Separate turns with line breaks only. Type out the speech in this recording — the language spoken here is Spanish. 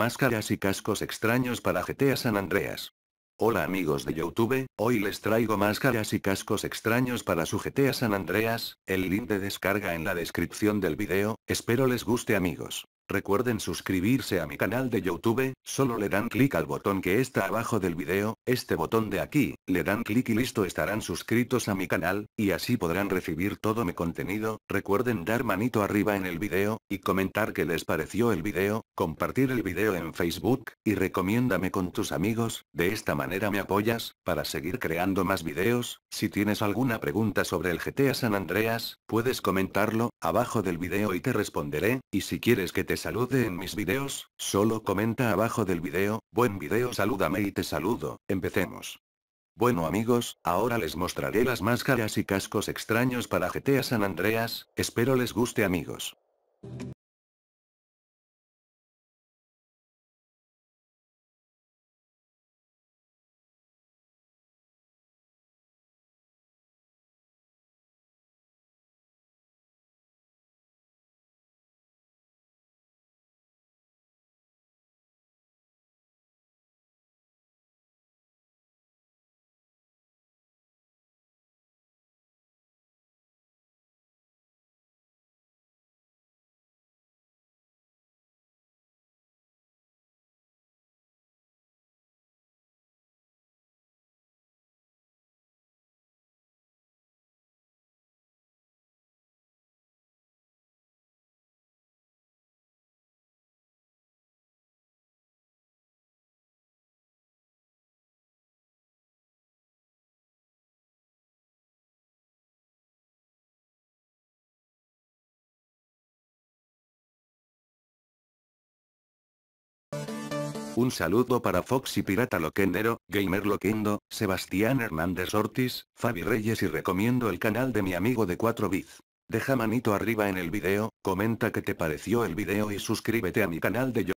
máscaras y cascos extraños para GTA San Andreas. Hola amigos de Youtube, hoy les traigo máscaras y cascos extraños para su GTA San Andreas, el link de descarga en la descripción del video, espero les guste amigos. Recuerden suscribirse a mi canal de Youtube, solo le dan clic al botón que está abajo del video, este botón de aquí, le dan clic y listo estarán suscritos a mi canal, y así podrán recibir todo mi contenido, recuerden dar manito arriba en el video, y comentar que les pareció el video, compartir el video en Facebook, y recomiéndame con tus amigos, de esta manera me apoyas, para seguir creando más videos, si tienes alguna pregunta sobre el GTA San Andreas, puedes comentarlo, abajo del video y te responderé, y si quieres que te salude en mis videos, solo comenta abajo del video, buen video salúdame y te saludo, empecemos. Bueno amigos, ahora les mostraré las máscaras
y cascos extraños para GTA San Andreas, espero les guste amigos. Un saludo para Foxy
Pirata Loquendero, Gamer Loquendo, Sebastián Hernández Ortiz, Fabi Reyes y recomiendo el canal de mi amigo de 4 bits. Deja manito arriba en el video, comenta qué te pareció
el video y suscríbete a mi canal de